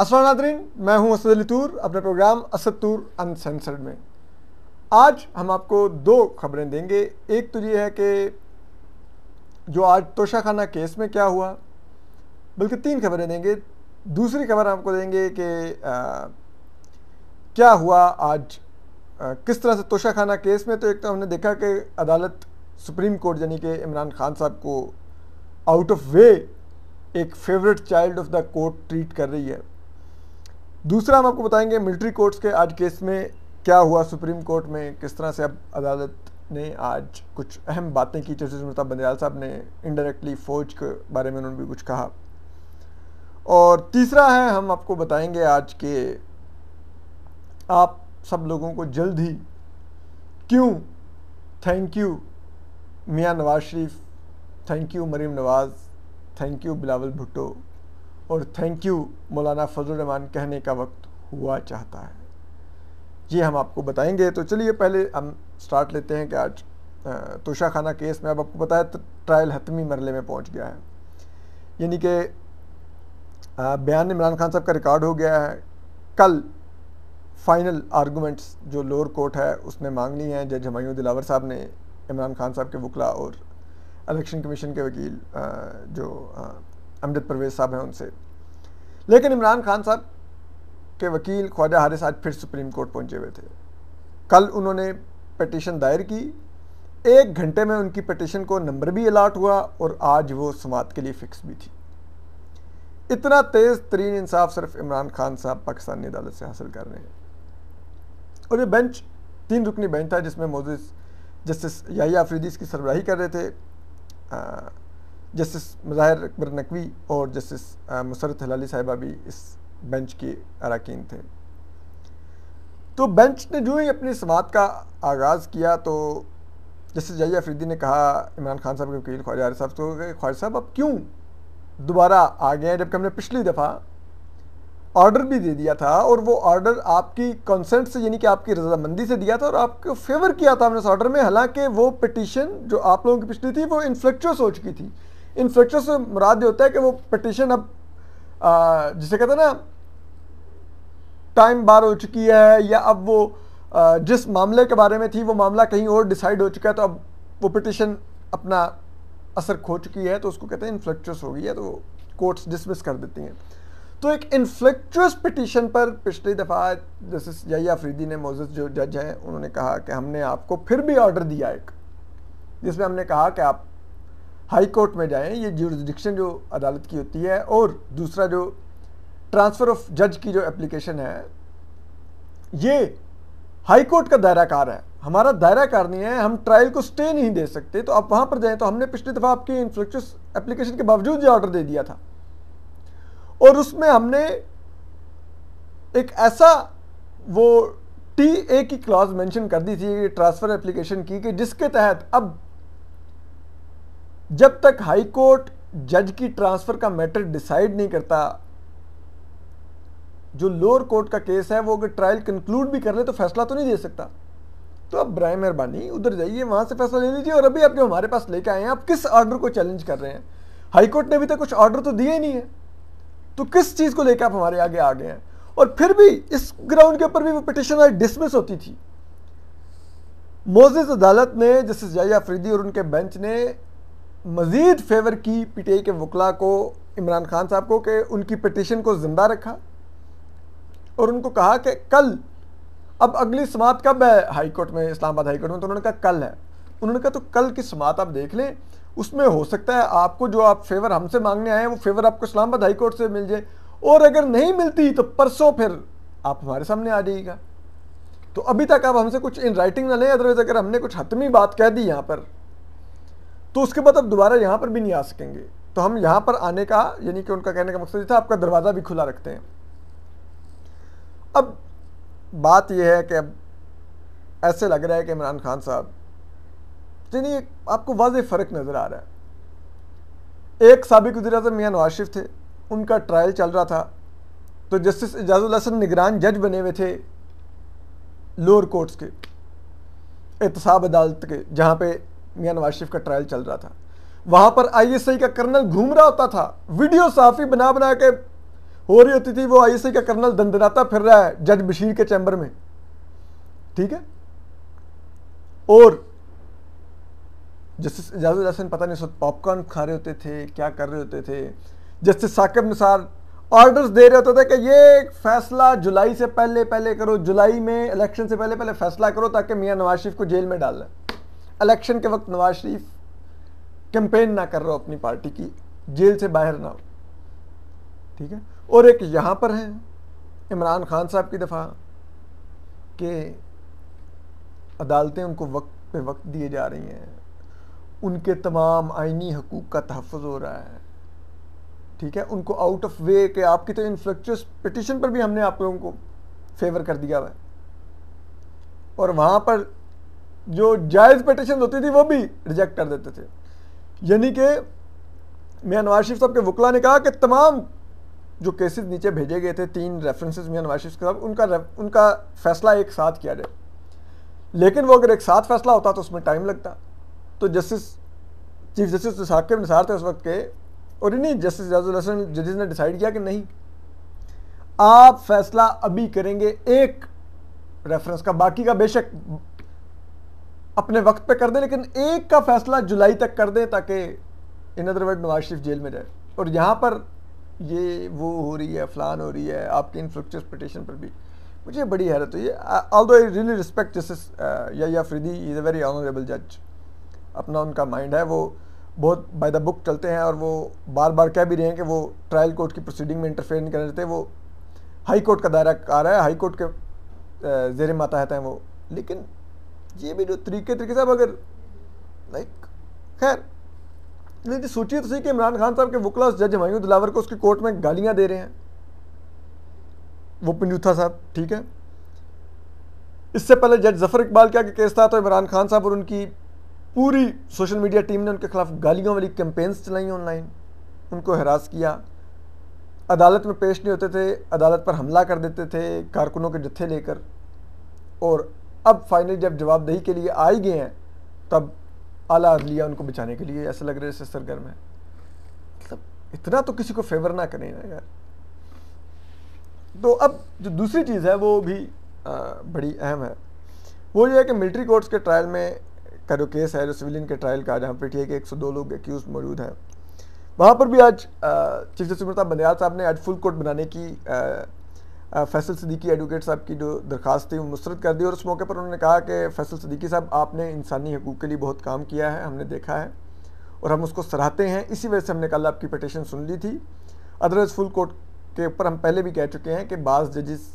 असला नादरीन मैं हूं असद अली तूर अपने प्रोग्राम असद तूर अनसेंसर्ड में आज हम आपको दो खबरें देंगे एक तो ये है कि जो आज तोशाखाना केस में क्या हुआ बल्कि तीन खबरें देंगे दूसरी खबर आपको देंगे कि क्या हुआ आज आ, किस तरह से तोशाखाना केस में तो एक तो हमने देखा कि अदालत सुप्रीम कोर्ट यानी कि इमरान खान साहब को आउट ऑफ वे एक favourite child of the court treat कर रही है दूसरा हम आपको बताएंगे मिलिट्री कोर्ट्स के आज केस में क्या हुआ सुप्रीम कोर्ट में किस तरह से अब अदालत ने आज कुछ अहम बातें की जस्टिस मृता बंदयाल साहब ने इनडायरेक्टली फौज के बारे में उन्होंने भी कुछ कहा और तीसरा है हम आपको बताएंगे आज के आप सब लोगों को जल्द ही क्यों thank you Mian Nawaz Sharif thank you Maryam Nawaz thank you Bilawal Bhutto और थैंक यू मौलाना रहमान कहने का वक्त हुआ चाहता है ये हम आपको बताएंगे तो चलिए पहले हम स्टार्ट लेते हैं कि आज तोशा खाना केस में अब आपको बताया तो ट्रायल हतमी मरले में पहुंच गया है यानी कि बयान इमरान खान साहब का रिकॉर्ड हो गया है कल फाइनल आर्गूमेंट्स जो लोअर कोर्ट है उसने मांग ली हैं जज हमायूं दिलावर साहब ने इमरान खान साहब के वकला और इलेक्शन कमीशन के वकील जो अमजद परवेज साहब हैं उनसे लेकिन इमरान खान साहब के वकील ख्वाजा हारिस आज फिर सुप्रीम कोर्ट पहुंचे हुए थे कल उन्होंने पटिशन दायर की एक घंटे में उनकी पटिशन को नंबर भी अलाट हुआ और आज वो समात के लिए फ़िक्स भी थी इतना तेज़ तरीन इंसाफ सिर्फ इमरान खान साहब पाकिस्तानी अदालत से हासिल कर रहे हैं और ये बेंच तीन रुकनी बेंच था जिसमें मोजिस जस्टिस याही आफरीदी इसकी सरबराही कर रहे थे आ, जस्टिस मज़ाहिर अकबर नकवी और जस्टिस मुसरत हलाली साहिबा भी इस बेंच के अरकान थे तो बेंच ने जो ही अपनी समात का आगाज़ किया तो जस्टिस जया अफरीदी ने कहा इमरान खान साहब के वकील ख्वाजा आर साहब तो ख्वाज साहब अब क्यों दोबारा आ गए हैं जबकि हमने पिछली दफ़ा ऑर्डर भी दे दिया था और वो ऑर्डर आपकी कंसेंट से यानी कि आपकी रजामंदी से दिया था और आपको फेवर किया था हमने उस ऑर्डर में हालांकि वो पिटीशन जो आप लोगों की पिछली थी वो इनफ्लेक्चुअस हो चुकी थी इंस्ट्रक्टर से मुराद ये होता है कि वो पटिशन अब जिसे कहते हैं ना टाइम बार हो चुकी है या अब वो आ, जिस मामले के बारे में थी वो मामला कहीं और डिसाइड हो चुका है तो अब वो पटिशन अपना असर खो चुकी है तो उसको कहते हैं इन्फ्लेक्चुअस हो गई है तो कोर्ट्स डिसमिस कर देती हैं तो एक इन्फ्लेक्चुअस पिटिशन पर पिछली दफ़ा जस्टिस जया अफरीदी ने मोजस जो जज हैं उन्होंने कहा कि हमने आपको फिर भी ऑर्डर दिया एक जिसमें हमने कहा कि आप हाई कोर्ट में जाएं ये जुरिस्डिक्शन जो अदालत की होती है और दूसरा जो ट्रांसफ़र ऑफ जज की जो एप्लीकेशन है ये हाई कोर्ट का दायरा कार है हमारा दायरा कार नहीं है हम ट्रायल को स्टे नहीं दे सकते तो आप वहाँ पर जाएं तो हमने पिछली दफ़ा आपकी इन्फ्लेक्चुअस एप्लीकेशन के बावजूद ये ऑर्डर दे दिया था और उसमें हमने एक ऐसा वो टी ए की क्लॉज मेंशन कर दी थी ट्रांसफ़र एप्लीकेशन की कि जिसके तहत अब जब तक हाई कोर्ट जज की ट्रांसफ़र का मैटर डिसाइड नहीं करता जो लोअर कोर्ट का केस है वो अगर ट्रायल कंक्लूड भी कर ले तो फैसला तो नहीं दे सकता तो आप ब्राय मेहरबानी उधर जाइए वहां से फैसला ले लीजिए और अभी आप जो हमारे पास लेके आए हैं आप किस ऑर्डर को चैलेंज कर रहे हैं हाईकोर्ट ने अभी तक कुछ ऑर्डर तो दिए ही नहीं है तो किस चीज़ को लेकर आप हमारे आगे आ गए हैं और फिर भी इस ग्राउंड के ऊपर भी वो पिटिशन आज डिसमिस होती थी मोजिज अदालत ने जस्टिस जाया फ्रीदी और उनके बेंच ने मज़ीद फेवर की पी टी आई के वकला को इमरान खान साहब को कि उनकी पटिशन को ज़िंदा रखा और उनको कहा कि कल अब अगली समात कब है हाईकोर्ट में इस्लामाबाद हाईकोर्ट में तो उन्होंने कहा कल है उन्होंने कहा तो कल की समात आप देख लें उसमें हो सकता है आपको जो आप फेवर हमसे मांगने आए हैं वो फेवर आपको इस्लामाबाद हाईकोर्ट से मिल जाए और अगर नहीं मिलती तो परसों फिर आप हमारे सामने आ जाइएगा तो अभी तक आप हमसे कुछ इन राइटिंग ना लें अदरवाइज़ अगर हमने कुछ हतमी बात कह दी यहाँ पर तो उसके बाद आप दोबारा यहाँ पर भी नहीं आ सकेंगे तो हम यहाँ पर आने का यानी कि उनका कहने का मकसद ये था आपका दरवाज़ा भी खुला रखते हैं अब बात यह है कि अब ऐसे लग रहा है कि इमरान खान साहब यानी आपको वाज फ़र्क नज़र आ रहा है एक सबक वजी अजम मियाँ नवाज शरीफ थे उनका ट्रायल चल रहा था तो जस्टिस एजाजुल हसन निगरान जज बने हुए थे लोअर कोर्ट्स के एहतसाब अदालत के जहाँ पे मियाँ नवाज शरीफ का ट्रायल चल रहा था वहाँ पर आईएसआई का कर्नल घूम रहा होता था वीडियो साफी बना बना के हो रही होती थी वो आईएसआई का कर्नल दंदनाता फिर रहा है जज बशीर के चैम्बर में ठीक है और जस्टिस एजाजुल हसन पता नहीं उस पॉपकॉर्न खा रहे होते थे क्या कर रहे होते थे जस्टिस साकिब निसार ऑर्डर्स दे रहे होते थे कि ये फैसला जुलाई से पहले पहले करो जुलाई में इलेक्शन से पहले पहले फैसला करो ताकि मियाँ नवाज शरीफ को जेल में डालना इलेक्शन के वक्त नवाज शरीफ कैंपेन ना कर रहा हो अपनी पार्टी की जेल से बाहर ना हो ठीक है और एक यहाँ पर है इमरान खान साहब की दफ़ा के अदालतें उनको वक्त पे वक्त दिए जा रही हैं उनके तमाम आइनी हकूक़ का तहफ़ हो रहा है ठीक है उनको आउट ऑफ वे के आपकी तो इन्फ्लेक्चुअस पिटिशन पर भी हमने आप लोगों को फेवर कर दिया हुआ है और वहाँ पर जो जायज़ पटिशन होती थी वो भी रिजेक्ट कर देते थे यानी कि मियाँ नवाज शरीफ साहब के वकला ने कहा कि तमाम जो केसेस नीचे भेजे गए थे तीन रेफरेंसेस मियाँ नवाज शरीफ साहब उनका उनका फ़ैसला एक साथ किया जाए लेकिन वो अगर एक साथ फैसला होता तो उसमें टाइम लगता तो justice chief justice Saqib Nisar थे उस वक्त के और इन्हीं जस्टिस हसन जजेस ने डिसाइड किया कि नहीं आप फैसला अभी करेंगे एक रेफरेंस का बाकी का बेशक अपने वक्त पे कर दें लेकिन एक का फैसला जुलाई तक कर दें ताकि in other word Nawaz Sharif jail में जाए और यहाँ पर ये वो हो रही है फलान हो रही है आपकी इनफ्लक्चुअस पटिशन पर भी मुझे बड़ी हैरत हुई ऑल दो I really respect justice Yahya Afridi is a very honourable जज अपना उनका माइंड है वो बहुत बाय द बुक चलते हैं और वो बार बार कह भी रहे हैं कि वो ट्रायल कोर्ट की प्रोसीडिंग में इंटरफेयर नहीं करना चाहते वो हाई कोर्ट का दायरा आ रहा है हाई कोर्ट के जेर माता हैं वो लेकिन ये भी जो तरीके तरीके साहब अगर लाइक खैर नहीं जी सोचिए तो सही कि इमरान खान साहब के वकला जज हमायूं दिलावर को उसकी कोर्ट में गालियां दे रहे हैं वो पिंजूथा साहब ठीक है इससे पहले जज जफर इकबाल क्या के केस था तो इमरान खान साहब और उनकी पूरी सोशल मीडिया टीम ने उनके खिलाफ गालियों वाली कैंपेन्स चलाई ऑनलाइन उनको हरास किया अदालत में पेश नहीं होते थे अदालत पर हमला कर देते थे कारकुनों के जत्थे लेकर और अब फाइनल जब जवाबदही के लिए आए गए हैं तब आला अदलिया उनको बचाने के लिए ऐसा लग रहा है सरगर्म है मतलब इतना तो किसी को फेवर ना करें ना यार तो अब जो दूसरी चीज़ है वो भी आ, बड़ी अहम है वो ये है कि मिलिट्री कोर्ट्स के ट्रायल में का जो केस है जो सिविलियन के ट्रायल का जहाँ एक सौ दो लोग एक्यूज मौजूद हैं वहाँ पर भी आज चीफ जस्टिस मुर्ता बंदयाल साहब ने आज फुल कोर्ट बनाने की आ, फैसल सदीकी एडवोकेट साहब की जो दरख्वास्त थी वो मुस्रद कर दी और उस मौके पर उन्होंने कहा कि फैसल सदीकी साहब आपने इंसानी हकूक़ के लिए बहुत काम किया है हमने देखा है और हम उसको सराहते हैं इसी वजह से हमने कल आपकी पटिशन सुन ली थी अदरवाइज़ फुल कोर्ट के ऊपर हम पहले भी कह चुके हैं कि बाज़ जजिस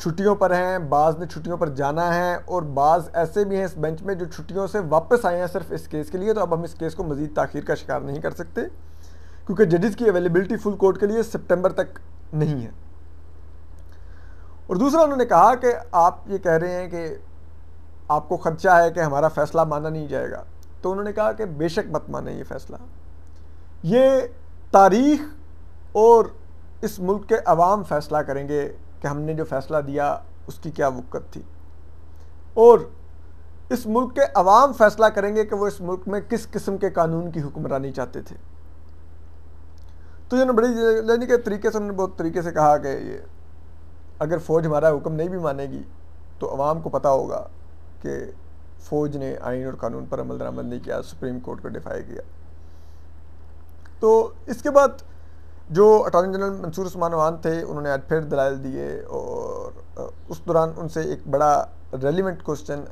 छुट्टियों पर हैं बाज़ ने छुट्टियों पर जाना है और बाज़ ऐसे भी हैं इस बेंच में जो छुट्टियों से वापस आए हैं सिर्फ इस केस के लिए तो अब हम इस केस को मज़ीद ताखिर का शिकार नहीं कर सकते क्योंकि जजिस की अवेलेबिलिटी फुल कोर्ट के लिए सितंबर तक नहीं है और दूसरा उन्होंने कहा कि आप ये कह रहे हैं कि आपको खदशा है कि हमारा फ़ैसला माना नहीं जाएगा तो उन्होंने कहा कि बेशक मत माने ये फ़ैसला ये तारीख और इस मुल्क के अवाम फ़ैसला करेंगे कि हमने जो फ़ैसला दिया उसकी क्या वक़्त थी और इस मुल्क के अवाम फ़ैसला करेंगे कि वो इस मुल्क में किस किस्म के कानून की हुक्मरानी चाहते थे तो इन्होंने बड़ी यानी के तरीके से उन्होंने बहुत तरीके से कहा कि ये अगर फ़ौज हमारा हुक्म नहीं भी मानेगी तो आवाम को पता होगा कि फ़ौज ने आइन और कानून पर अमल दरामद नहीं किया सुप्रीम कोर्ट को डिफाई किया तो इसके बाद जो अटॉर्नी जनरल मंसूर उस्मान वान थे उन्होंने आज फिर दलाल दिए और उस दौरान उनसे एक बड़ा रेलिवेंट क्वेश्चन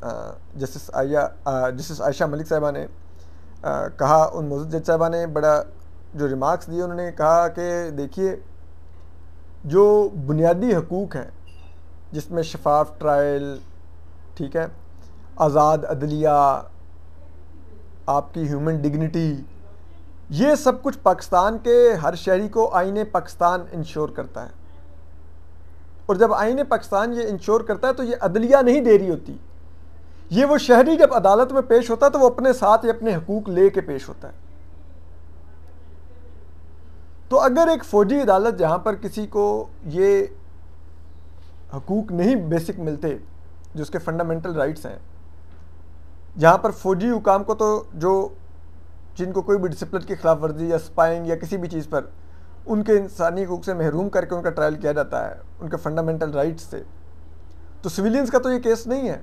जस्टिस आया जस्टिस आयशा मलिक साहबा ने आ, कहा उन मौजूद जज साहबा ने बड़ा जो रिमार्क्स दिए उन्होंने कहा कि देखिए जो बुनियादी हकूक़ हैं जिसमें शफाफ ट्रायल ठीक है आज़ाद अदलिया आपकी ह्यूमन डिग्निटी ये सब कुछ पाकिस्तान के हर शहरी को आइन पाकिस्तान इंश्योर करता है और जब आइन पाकिस्तान ये इंश्योर करता है तो ये अदलिया नहीं दे रही होती ये वो शहरी जब अदालत में पेश होता है तो वो अपने साथ ये अपने हकूक़ ले के पेश होता है तो अगर एक फ़ौजी अदालत जहाँ पर किसी को ये हकूक नहीं बेसिक मिलते जो उसके फंडामेंटल राइट्स हैं जहाँ पर फ़ौजी हुकाम को तो जो जिनको कोई भी डिसिप्लिन की खिलाफ वर्जी या स्पाइंग या किसी भी चीज़ पर उनके इंसानी हकूक से महरूम करके उनका ट्रायल किया जाता है उनके फंडामेंटल राइट्स से तो सिविलियंस का तो ये केस नहीं है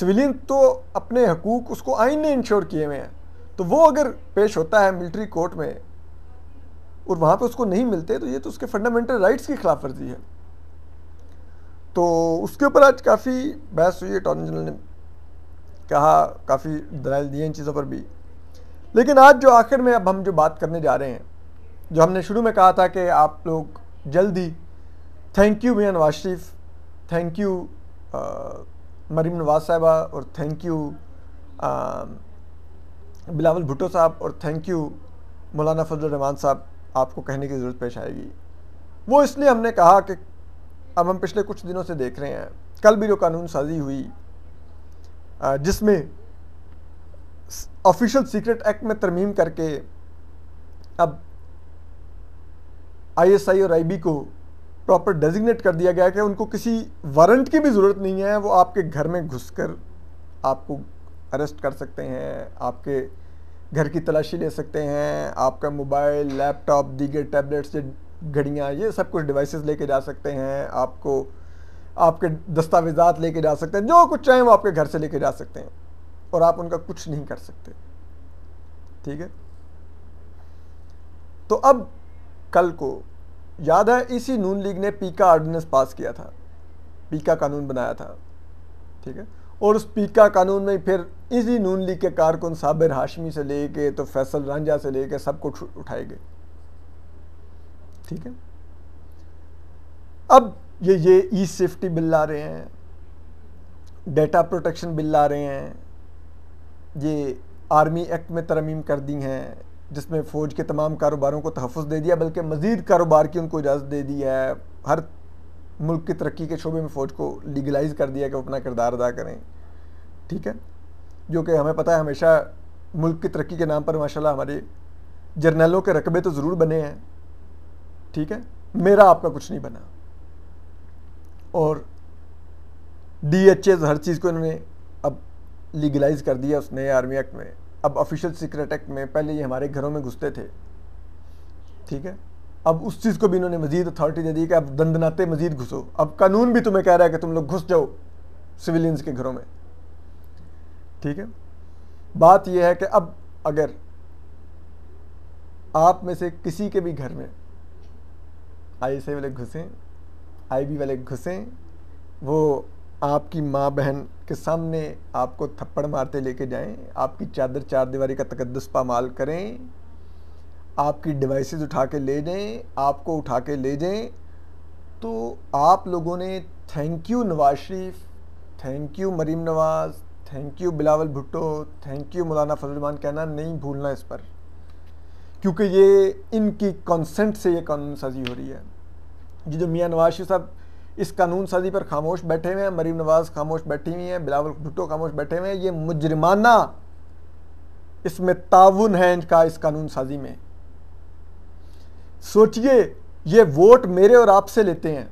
सिविलियन तो अपने हकूक उसको आइन ने इंश्योर किए हुए हैं तो वो अगर पेश होता है मिलिट्री कोर्ट में और वहाँ पे उसको नहीं मिलते तो ये तो उसके फंडामेंटल राइट्स की खिलाफ वर्जी है तो उसके ऊपर आज काफ़ी बहस हुई अटॉर्नी जनरल ने कहा काफ़ी दलाल दिए इन चीज़ों पर भी लेकिन आज जो आखिर में अब हम जो बात करने जा रहे हैं जो हमने शुरू में कहा था कि आप लोग जल्दी thank you Mian Nawaz Sharif thank you Maryam Nawaz साहबा और थैंक यू बिलावल भुट्टो साहब और थैंक यू मौलाना फजल रहमान साहब आपको कहने की ज़रूरत पेश आएगी वो इसलिए हमने कहा कि अब हम पिछले कुछ दिनों से देख रहे हैं कल भी जो कानून साजी हुई जिसमें ऑफिशियल सीक्रेट एक्ट में तरमीम करके अब आईएसआई और आईबी को प्रॉपर डेजिग्नेट कर दिया गया कि उनको किसी वारंट की भी ज़रूरत नहीं है वो आपके घर में घुसकर आपको अरेस्ट कर सकते हैं आपके घर की तलाशी ले सकते हैं आपका मोबाइल लैपटॉप दीगर टैबलेट्स घड़ियाँ ये सब कुछ डिवाइसेस लेके जा सकते हैं आपको आपके दस्तावेजात लेके जा सकते हैं जो कुछ चाहें वो आपके घर से लेके जा सकते हैं और आप उनका कुछ नहीं कर सकते ठीक है तो अब कल को याद है इसी नून लीग ने पीका ऑर्डिनेंस पास किया था पीका कानून बनाया था ठीक है और उस पीका कानून में फिर इसी नून लीग के कारकुन साबिर हाशमी से लेके तो फैसल रांझा से लेके सब कुछ उठाए गए ठीक है अब ये ये ई सेफ्टी बिल ला रहे हैं डेटा प्रोटेक्शन बिल ला रहे हैं ये आर्मी एक्ट में तरमीम कर दी हैं जिसमें फ़ौज के तमाम कारोबारों को तहफ़ दे दिया बल्कि मज़ीद कारोबार की उनको इजाज़त दे दी है हर मुल्क की तरक्की के शोबे में फ़ौज को लीगलाइज कर दिया कि वो अपना किरदार अदा करें ठीक है जो कि हमें पता है हमेशा मुल्क की तरक्की के नाम पर माशाल्लाह हमारे जर्नलों के रकबे तो ज़रूर बने हैं ठीक है मेरा आपका कुछ नहीं बना और डी एच एज हर चीज़ को इन्होंने अब लीगलाइज कर दिया उस नए आर्मी एक्ट में अब ऑफिशियल सीक्रेट एक्ट में पहले ये हमारे घरों में घुसते थे ठीक है अब उस चीज़ को भी इन्होंने मजीद अथॉरिटी दे दी कि अब दंदनाते मजीद घुसो अब कानून भी तुम्हें कह रहा है कि तुम लोग घुस जाओ सिविलियंस के घरों में ठीक है बात यह है कि अब अगर आप में से किसी के भी घर में आई एस आई वाले घुसें आई बी वाले घुसें वो आपकी माँ बहन के सामने आपको थप्पड़ मारते लेके जाएं आपकी चादर चार दीवारी का तकदस पामाल करें आपकी डिवाइसेस उठा के ले जाएं आपको उठा के ले जाएं तो आप लोगों ने thank you Nawaz Sharif thank you Maryam Nawaz thank you Bilawal Bhutto thank you Maulana फजलमान कहना नहीं भूलना इस पर क्योंकि ये इनकी कंसेंट से ये कानून साजी हो रही है ये जो मियाँ नवाज शरीफ साहब इस कानून साजी पर खामोश बैठे हुए हैं मरीम नवाज खामोश बैठी हुई हैं बिलावल भुट्टो खामोश बैठे हुए हैं ये मुजरमाना इसमें ताउन है इनका इस कानून साजी में सोचिए ये वोट मेरे और आपसे लेते हैं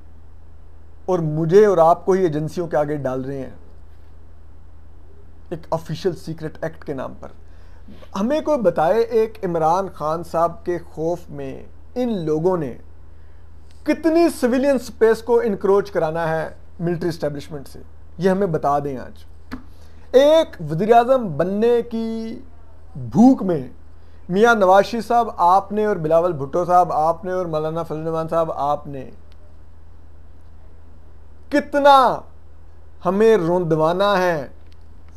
और मुझे और आपको ही एजेंसियों के आगे डाल रहे हैं एक ऑफिशियल सीक्रेट एक्ट के नाम पर हमें कोई बताए एक इमरान खान साहब के खौफ में इन लोगों ने कितनी सिविलियन स्पेस को इनक्रोच कराना है मिलिट्री इस्टेब्लिशमेंट से ये हमें बता दें आज एक वजी बनने की भूख में मियाँ नवाशी साहब आपने और बिलावल भुट्टो साहब आपने और मौलाना फजलमान साहब आपने कितना हमें रोंदवाना है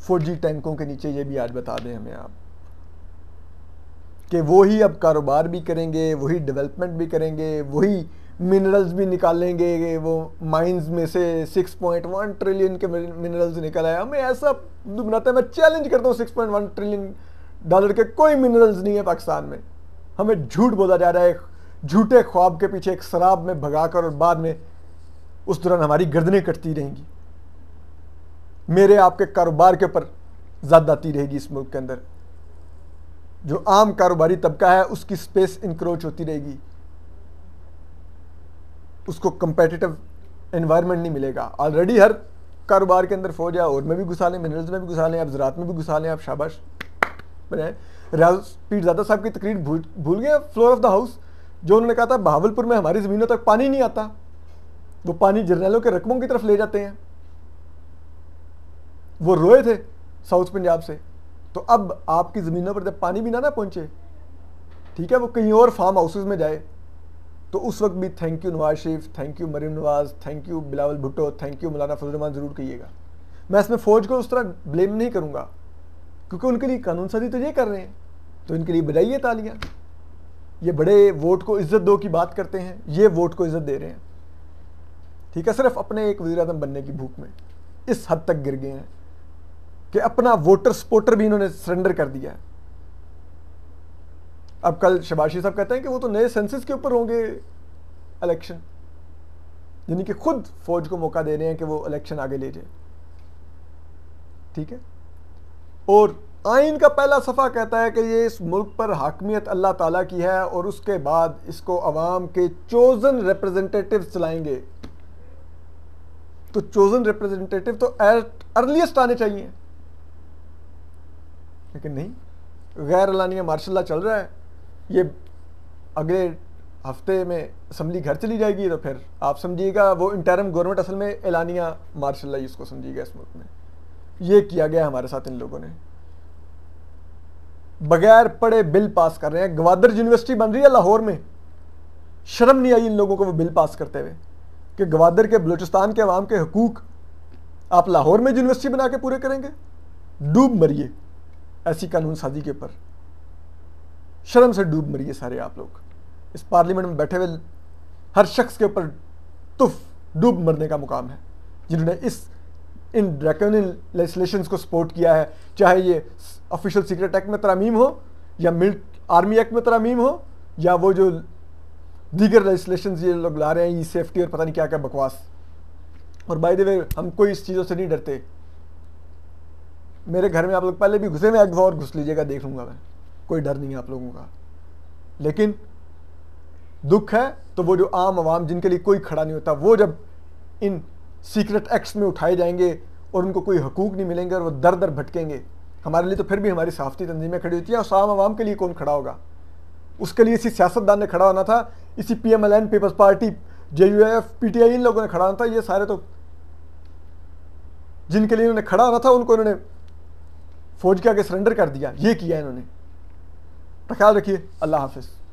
फोर जी टैंकों के नीचे ये भी आज बता दें हमें आप कि वही अब कारोबार भी करेंगे वही डेवलपमेंट भी करेंगे वही मिनरल्स भी निकालेंगे वो माइंस में से 6.1 ट्रिलियन के मिनरल्स निकल आए हमें ऐसा बनाता तो है मैं चैलेंज करता हूँ 6.1 ट्रिलियन डॉलर के कोई मिनरल्स नहीं है पाकिस्तान में हमें झूठ बोला जा रहा है झूठे ख्वाब के पीछे एक शराब में भगा कर और बाद में उस दौरान हमारी गर्दनें कटती रहेंगी मेरे आपके कारोबार के ऊपर ज़्यादा आती रहेगी इस मुल्क के अंदर जो आम कारोबारी तबका है उसकी स्पेस इंक्रोच होती रहेगी उसको कंपेटिटिव इन्वायरमेंट नहीं मिलेगा ऑलरेडी हर कारोबार के अंदर फौज है और में भी घुसा लें मिनरल्स में भी घुसा लें आप ज़रात में भी घुसा लें आप शाबाश बनाए रियाज पीर ज़्यादा साहब की तकरीर भूल भूल गए फ्लोर ऑफ द हाउस जो उन्होंने कहा था बहावलपुर में हमारी ज़मीनों तक पानी नहीं आता वो पानी जर्नैलों के रकमों की तरफ ले जाते हैं वो रोए थे साउथ पंजाब से तो अब आपकी ज़मीनों पर जब पानी भी ना ना पहुँचे ठीक है वो कहीं और फार्म हाउसेज में जाए तो उस वक्त भी thank you Nawaz Sharif thank you Maryam Nawaz thank you Bilawal Bhutto thank you Maulana Fazlurrehman ज़रूर कहिएगा मैं इसमें फ़ौज को उस तरह ब्लेम नहीं करूँगा क्योंकि उनके लिए कानून सदी तो ये कर रहे हैं तो इनके लिए बजाइए तालियाँ ये बड़े वोट को इज्जत दो की बात करते हैं ये वोट को इज्जत दे रहे हैं ठीक है सिर्फ अपने एक वजी बनने की भूख में इस हद तक गिर गए हैं कि अपना वोटर सपोर्टर भी इन्होंने सरेंडर कर दिया है अब कल शबाशी साहब कहते हैं कि वो तो नए सेंसिस के ऊपर होंगे इलेक्शन यानी कि खुद फौज को मौका दे रहे हैं कि वो इलेक्शन आगे ले जाए ठीक है और आइन का पहला सफ़ा कहता है कि ये इस मुल्क पर हाकमियत अल्लाह ताला की है और उसके बाद इसको अवाम के चोजन रिप्रेजेंटेटिव चलाएंगे तो चोजन रिप्रेजेंटेटिव तो एट अर्लीस्ट आने चाहिए लेकिन नहीं गैर एलानिया मार्शल चल रहा है ये अगले हफ्ते में असम्बली घर चली जाएगी तो फिर आप समझिएगा वो इंटरम गवर्नमेंट असल में एलानिया मार्शल इसको समझिएगा इस मुल्क में ये किया गया हमारे साथ इन लोगों ने बगैर पढ़े बिल पास कर रहे हैं गवादर यूनिवर्सिटी बन रही है लाहौर में शर्म नहीं आई इन लोगों को वो बिल पास करते हुए कि गवादर के बलूचिस्तान के अवाम के हकूक आप लाहौर में यूनिवर्सिटी बना के पूरे करेंगे डूब मरिए ऐसी कानून साजी के ऊपर शर्म से डूब मरिए सारे आप लोग इस पार्लियामेंट में बैठे हुए हर शख्स के ऊपर तुफ डूब मरने का मुकाम है जिन्होंने इस इन ड्रैकोनियन लेजिस्लेशन को सपोर्ट किया है चाहे ये ऑफिशियल सीक्रेट एक्ट में तरामीम हो या मिल्ट आर्मी एक्ट में तरामीम हो या वो जो दीगर लेजिस्लेशन ये लोग ला रहे हैं ये सेफ्टी और पता नहीं क्या क्या बकवास और बाय द वे हम कोई इस चीज़ों से नहीं डरते मेरे घर में आप लोग पहले भी घुसे में एक बार घुस लीजिएगा देख लूंगा मैं कोई डर नहीं है आप लोगों का लेकिन दुख है तो वो जो आम आवाम जिनके लिए कोई खड़ा नहीं होता वो जब इन सीक्रेट एक्ट्स में उठाए जाएंगे और उनको कोई हकूक नहीं मिलेंगे और वो दर दर भटकेंगे हमारे लिए तो फिर भी हमारी सहाफ़ती तंजीमें खड़ी होती हैं और आम आवाम के लिए कौन खड़ा होगा उसके लिए इसी सियासतदान ने खड़ा होना था इसी P M L N Peoples Party J U F P T I इन लोगों ने खड़ा होना था ये सारे तो जिनके लिए उन्होंने खड़ा होना था उनको उन्होंने फौज के आगे सरेंडर कर दिया ये किया इन्होंने ख्याल रखिए अल्लाह हाफिज़